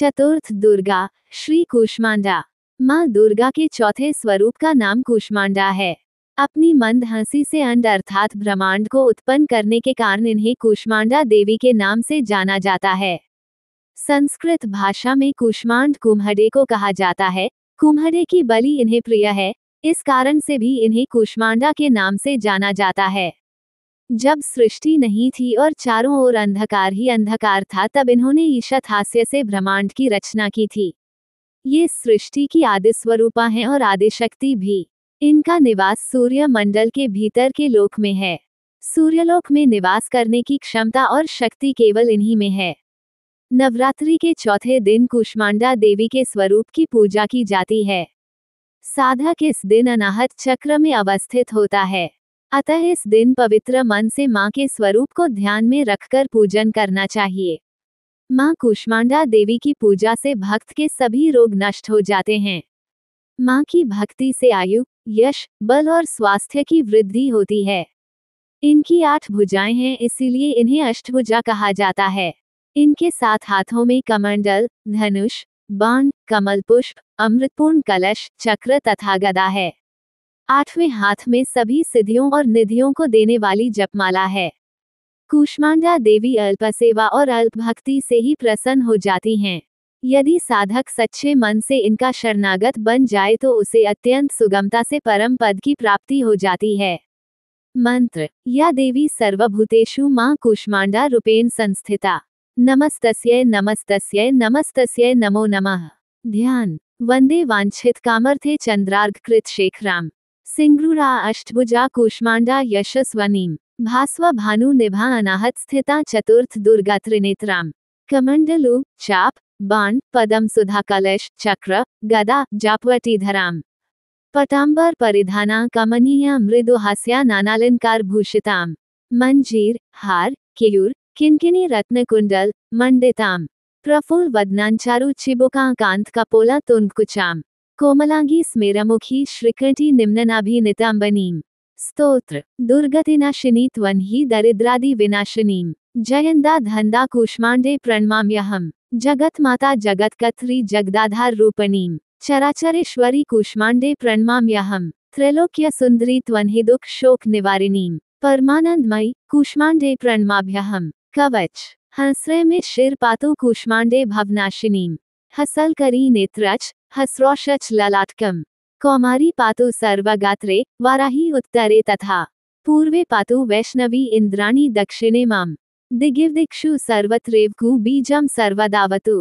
चतुर्थ दुर्गा श्री कुष्मांडा माँ दुर्गा के चौथे स्वरूप का नाम कुष्मांडा है अपनी मंद हंसी से अंड अर्थात ब्रह्मांड को उत्पन्न करने के कारण इन्हें कुष्मांडा देवी के नाम से जाना जाता है संस्कृत भाषा में कुष्मांड कुम्हडे को कहा जाता है कुम्हडे की बलि इन्हें प्रिय है इस कारण से भी इन्हें कुष्मांडा के नाम से जाना जाता है जब सृष्टि नहीं थी और चारों ओर अंधकार ही अंधकार था तब इन्होंने ईशत हास्य से ब्रह्मांड की रचना की थी ये सृष्टि की आदि स्वरूपा हैं और आदिशक्ति भी इनका निवास सूर्य मंडल के भीतर के लोक में है सूर्यलोक में निवास करने की क्षमता और शक्ति केवल इन्हीं में है नवरात्रि के चौथे दिन कुष्मांडा देवी के स्वरूप की पूजा की जाती है साधक इस दिन अनाहत चक्र में अवस्थित होता है अतः इस दिन पवित्र मन से माँ के स्वरूप को ध्यान में रखकर पूजन करना चाहिए माँ कुष्मांडा देवी की पूजा से भक्त के सभी रोग नष्ट हो जाते हैं माँ की भक्ति से आयु यश बल और स्वास्थ्य की वृद्धि होती है इनकी आठ भुजाएं हैं इसीलिए इन्हें अष्टभुजा कहा जाता है इनके साथ हाथों में कमंडल धनुष बाण कमल पुष्प अमृतपूर्ण कलश चक्र तथा गदा है आठवें हाथ में सभी सिद्धियों और निधियों को देने वाली जपमाला है कुष्मांडा देवी अल्प सेवा और अल्प भक्ति से ही प्रसन्न हो जाती हैं यदि साधक सच्चे मन से इनका शरणागत बन जाए तो उसे अत्यंत सुगमता से परम पद की प्राप्ति हो जाती है मंत्र या देवी सर्वभूतेषु माँ कुष्मांडा रूपेण संस्थिता नमस्तस्यै नमस्तस्यै नमस्तस्यै नमो नमः ध्यान वंदे वांछित कामर्थे चंद्रार्घ कृत शेखराम सिंगरूरा अष्टभुजा कूष्मांडा यशस्वनीम भास्व भानु निभा अनाहत स्थिता चतुर्थ दुर्गा त्रिनेत्राम कमंडलु चाप बाण पदम सुधा कलश चक्र गदा धराम पटाम्बर परिधाना कमनीय मृदु हास्या नानालंकार भूषिताम मंजीर हार केयूर किनकिनी रत्न कुंडल मंडिताम प्रफुल वदनांचारु चिबुका कांत कपोला तुंकुचाम कोमलांगी स्मेरमुखी श्रीकटी निम्ननाभिनितांबनीम स्तोत्र दुर्गतिनाशिनी त्वन ही दरिद्रादि विनाशिनीम जयंदा धंदा कूष्मांडे प्रणमाम्यहम जगत माता जगत कथरी जगदाधार रूपणीम चराचरेश्वरी कूष्मांडे प्रणमाम्यहम त्रैलोक्य सुंदरी त्वन ही दुख शोक निवारिणीम परमानंदमयी कूष्मांडे प्रणमाभ्यहम कवच हंसरे में शिर पातो कूष्मांडे भवनाशिनीम हसल करी नेत्रच हस्रोशच ललाटकम कौमारी पातु सर्वगात्रे वाराही उत्तरे तथा पूर्वे पातु वैष्णवी इंद्राणी दक्षिणे माम दिग्विदिक्षु सर्वत्रेवकु बीजम सर्वदावतु